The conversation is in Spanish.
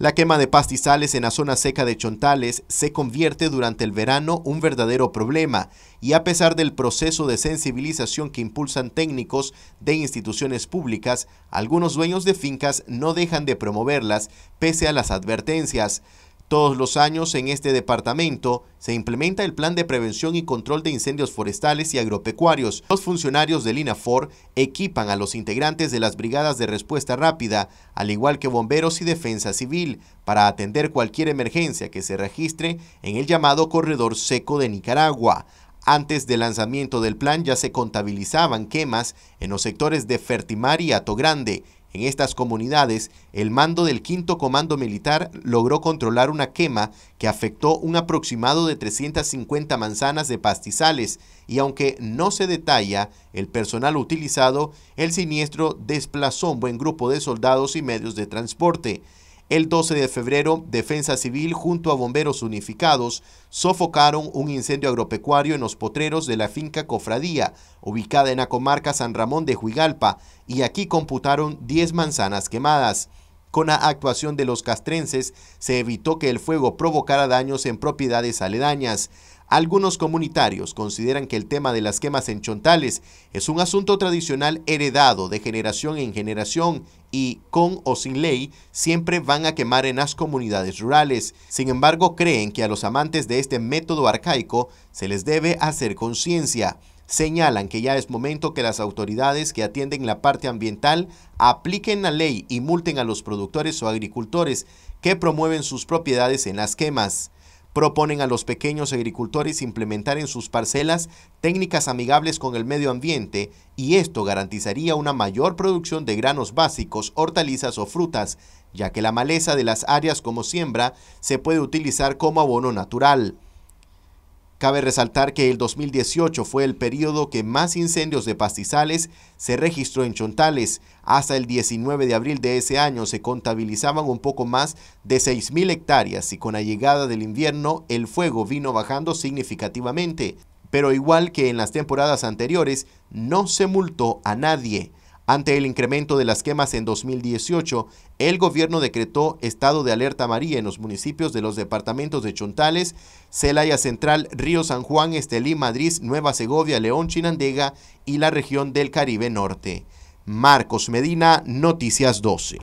La quema de pastizales en la zona seca de Chontales se convierte durante el verano un verdadero problema y a pesar del proceso de sensibilización que impulsan técnicos de instituciones públicas, algunos dueños de fincas no dejan de promoverlas pese a las advertencias. Todos los años en este departamento se implementa el Plan de Prevención y Control de Incendios Forestales y Agropecuarios. Los funcionarios del INAFOR equipan a los integrantes de las brigadas de respuesta rápida, al igual que bomberos y defensa civil, para atender cualquier emergencia que se registre en el llamado Corredor Seco de Nicaragua. Antes del lanzamiento del plan ya se contabilizaban quemas en los sectores de Fertimar y Atogrande. En estas comunidades, el mando del quinto comando militar logró controlar una quema que afectó un aproximado de 350 manzanas de pastizales y aunque no se detalla el personal utilizado, el siniestro desplazó un buen grupo de soldados y medios de transporte. El 12 de febrero, Defensa Civil junto a bomberos unificados sofocaron un incendio agropecuario en los potreros de la finca Cofradía, ubicada en la comarca San Ramón de Juigalpa, y aquí computaron 10 manzanas quemadas. Con la actuación de los castrenses se evitó que el fuego provocara daños en propiedades aledañas. Algunos comunitarios consideran que el tema de las quemas en chontales es un asunto tradicional heredado de generación en generación y, con o sin ley, siempre van a quemar en las comunidades rurales. Sin embargo, creen que a los amantes de este método arcaico se les debe hacer conciencia señalan que ya es momento que las autoridades que atienden la parte ambiental apliquen la ley y multen a los productores o agricultores que promueven sus propiedades en las quemas. Proponen a los pequeños agricultores implementar en sus parcelas técnicas amigables con el medio ambiente y esto garantizaría una mayor producción de granos básicos, hortalizas o frutas, ya que la maleza de las áreas como siembra se puede utilizar como abono natural. Cabe resaltar que el 2018 fue el periodo que más incendios de pastizales se registró en Chontales. Hasta el 19 de abril de ese año se contabilizaban un poco más de 6.000 hectáreas y con la llegada del invierno el fuego vino bajando significativamente. Pero igual que en las temporadas anteriores, no se multó a nadie. Ante el incremento de las quemas en 2018, el gobierno decretó estado de alerta maría en los municipios de los departamentos de Chontales, Celaya Central, Río San Juan, Estelí, Madrid, Nueva Segovia, León, Chinandega y la región del Caribe Norte. Marcos Medina, Noticias 12.